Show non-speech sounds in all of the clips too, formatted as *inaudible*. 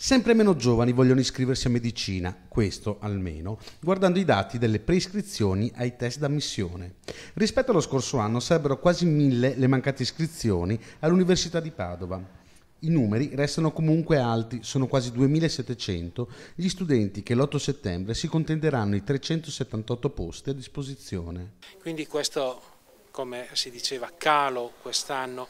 Sempre meno giovani vogliono iscriversi a medicina, questo almeno, guardando i dati delle preiscrizioni ai test d'ammissione. Rispetto allo scorso anno sarebbero quasi mille le mancate iscrizioni all'Università di Padova. I numeri restano comunque alti, sono quasi 2.700 gli studenti che l'8 settembre si contenderanno i 378 posti a disposizione. Quindi questo, come si diceva, calo quest'anno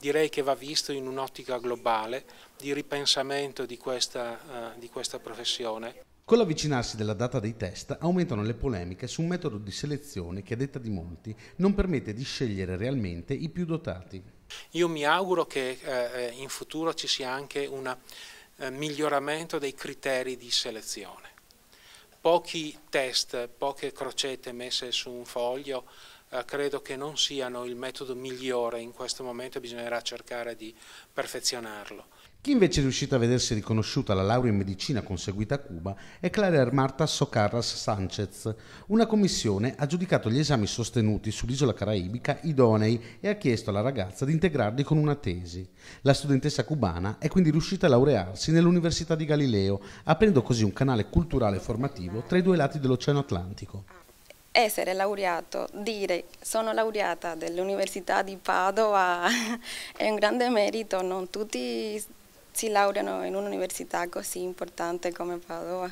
direi che va visto in un'ottica globale di ripensamento di questa, uh, di questa professione. Con l'avvicinarsi della data dei test aumentano le polemiche su un metodo di selezione che a detta di molti non permette di scegliere realmente i più dotati. Io mi auguro che eh, in futuro ci sia anche un eh, miglioramento dei criteri di selezione. Pochi test, poche crocette messe su un foglio eh, credo che non siano il metodo migliore in questo momento, e bisognerà cercare di perfezionarlo. Chi invece è riuscita a vedersi riconosciuta la laurea in medicina conseguita a Cuba è Clara Marta Socarras Sanchez. Una commissione ha giudicato gli esami sostenuti sull'isola caraibica idonei e ha chiesto alla ragazza di integrarli con una tesi. La studentessa cubana è quindi riuscita a laurearsi nell'Università di Galileo, aprendo così un canale culturale e formativo tra i due lati dell'Oceano Atlantico essere laureato, dire sono laureata dell'Università di Padova *laughs* è un grande merito, non tutti si laureano in un'università così importante come Padova.